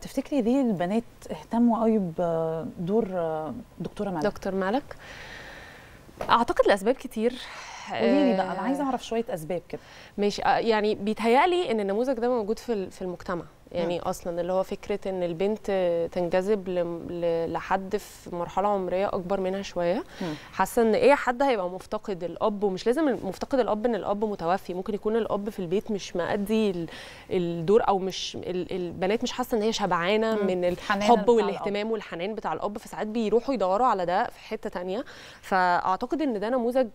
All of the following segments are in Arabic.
تفتكري ليه البنات اهتموا قوي بدور دكتوره مالك دكتور مالك اعتقد لاسباب كتير قوليلي بقى آه، انا عايزه اعرف شويه اسباب كده ماشي آه، يعني بيتهيألي ان النموذج ده موجود في في المجتمع يعني م. اصلا اللي هو فكره ان البنت تنجذب لحد في مرحله عمريه اكبر منها شويه حاسه ان ايه حد هيبقى مفتقد الاب ومش لازم مفتقد الاب ان الاب متوفي ممكن يكون الاب في البيت مش مأدي الدور او مش البنات مش حاسه ان هي شبعانه من الحب والاهتمام والحنان بتاع الاب فساعات بيروحوا يدوروا على ده في حته ثانيه فاعتقد ان ده نموذج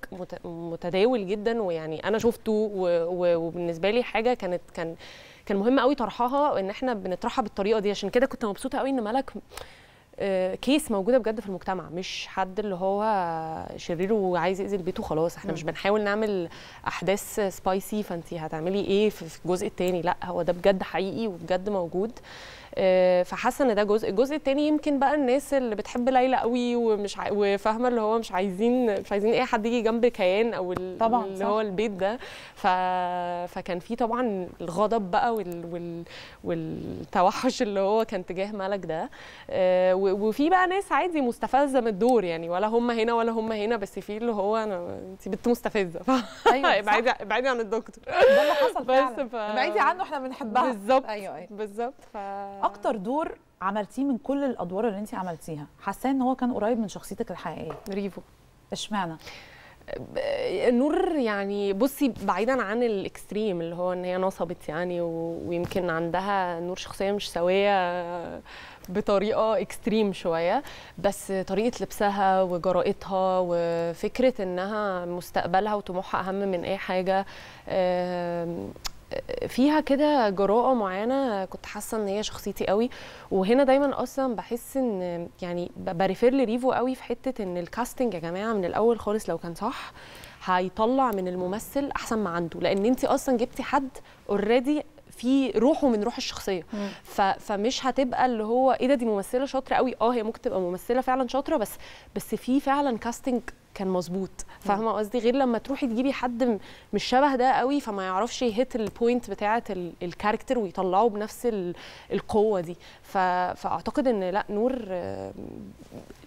متداول جدا ويعني انا شفته وبالنسبه لي حاجه كانت كان كان مهم قوي طرحها وان احنا بنطرحها بالطريقه دي عشان كده كنت مبسوطه قوي ان ملك آه، كيس موجوده بجد في المجتمع مش حد اللي هو شرير وعايز يأذي البيت وخلاص احنا م. مش بنحاول نعمل احداث سبايسي فانت هتعملي ايه في الجزء الثاني لا هو ده بجد حقيقي وبجد موجود آه آه، فحاسه ان ده جزء الجزء الثاني يمكن بقى الناس اللي بتحب ليلى قوي ومش ع... وفاهمه اللي هو مش عايزين مش عايزين اي حد يجي جنب كيان او ال... طبعا اللي صح. هو البيت ده ف... فكان في طبعا الغضب بقى وال... وال... والتوحش اللي هو كان تجاه ملك ده آه، و... وفي بقى ناس عادي مستفزه من الدور يعني ولا هم هنا ولا هم هنا بس في اللي هو انا انت بنت مستفزه ايوه ابعدي ابعدي عن الدكتور ده اللي حصل بس فعلا ف... ابعدي عنه احنا بنحبها بالظبط ايوه, أيوة. بالظبط ف اكتر دور عملتيه من كل الادوار اللي انت عملتيها حاساه ان هو كان قريب من شخصيتك الحقيقيه ريفو اشمعنى أه، نور يعني بصي بعيدا عن الاكستريم اللي هو ان هي نصبت يعني ويمكن عندها نور شخصيه مش سويه بطريقه اكستريم شويه بس طريقه لبسها وجرائتها وفكره انها مستقبلها وطموحها اهم من اي حاجه أه، فيها كده جراءه معينه كنت حاسه ان هي شخصيتي قوي وهنا دايما اصلا بحس ان يعني بريفير لريفو قوي في حته ان الكاستنج يا جماعه من الاول خالص لو كان صح هيطلع من الممثل احسن ما عنده لان انت اصلا جبتي حد اوريدي في روحه من روح الشخصيه ف... فمش هتبقى اللي هو ايه ده دي ممثله شاطره قوي اه هي ممكن تبقى ممثله فعلا شاطره بس بس في فعلا كاستنج كان مظبوط فاهمه قصدي غير لما تروحي تجيبي حد مش شبه ده قوي فما يعرفش يهت البوينت بتاعه الكاركتر ويطلعه بنفس القوه دي فاعتقد ان لا نور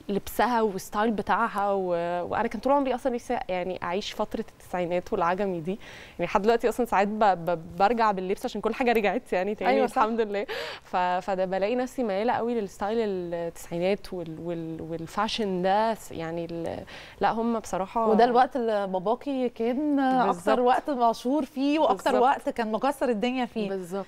لبسها والستايل بتاعها و... وانا كان طول عمري اصلا نفسي يعني اعيش فتره التسعينات والعجمي دي يعني لحد دلوقتي اصلا ساعات ب... ب... برجع باللبس عشان كل حاجه رجعت يعني تاني أيوة الحمد لله ف... فده بلاقي نفسي مياله قوي للستايل التسعينات وال... وال... والفاشن ده يعني ال... لا هم بصراحه وده الوقت اللي باباكي كان اكثر اكتر وقت مشهور فيه واكتر بالزبط. وقت كان مكسر الدنيا فيه بالظبط